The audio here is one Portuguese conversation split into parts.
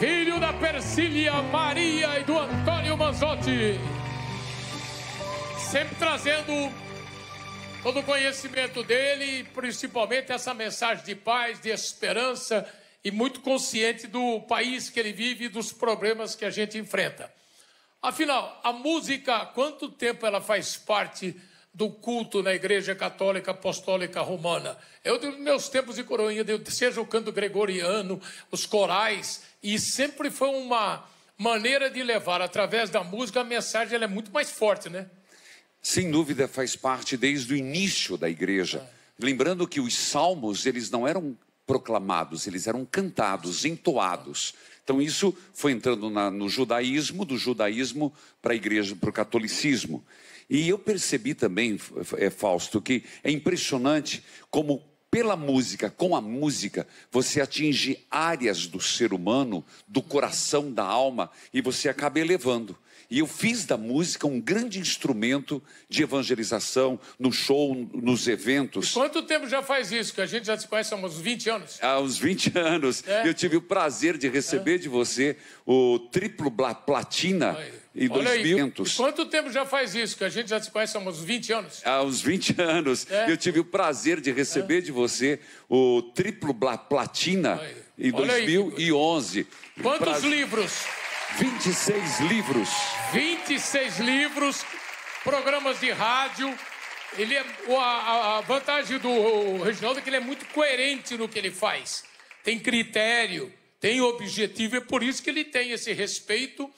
filho da Persília Maria e do Antônio Manzotti. Sempre trazendo todo o conhecimento dele, principalmente essa mensagem de paz, de esperança e muito consciente do país que ele vive e dos problemas que a gente enfrenta. Afinal, a música, há quanto tempo ela faz parte do culto na Igreja Católica Apostólica Romana. Eu, nos meus tempos de coroinha, seja o canto gregoriano, os corais, e sempre foi uma maneira de levar, através da música, a mensagem é muito mais forte, né? Sem dúvida, faz parte desde o início da igreja. É. Lembrando que os salmos, eles não eram proclamados, eles eram cantados, entoados. Então isso foi entrando na, no judaísmo, do judaísmo para a igreja, para o catolicismo. E eu percebi também, é, Fausto, que é impressionante como pela música, com a música, você atinge áreas do ser humano, do coração, da alma, e você acaba elevando. E eu fiz da música um grande instrumento de evangelização no show, nos eventos. E quanto tempo já faz isso? Que a gente já se conhece há uns 20 anos. Há uns 20 anos. É. Eu tive o prazer de receber é. de você o triplo platina. Em Olha Aí, quanto tempo já faz isso? Que a gente já se conhece há uns 20 anos. Há uns 20 anos. É. Eu tive o prazer de receber é. de você o triplo platina Olha. em 2011. Aí. Quantos livros? 26 livros. 26 livros, programas de rádio. Ele é, a, a vantagem do Reginaldo é que ele é muito coerente no que ele faz. Tem critério, tem objetivo, é por isso que ele tem esse respeito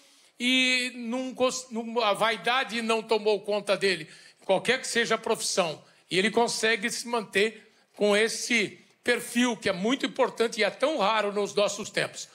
e não, não, a vaidade não tomou conta dele, qualquer que seja a profissão, e ele consegue se manter com esse perfil que é muito importante e é tão raro nos nossos tempos.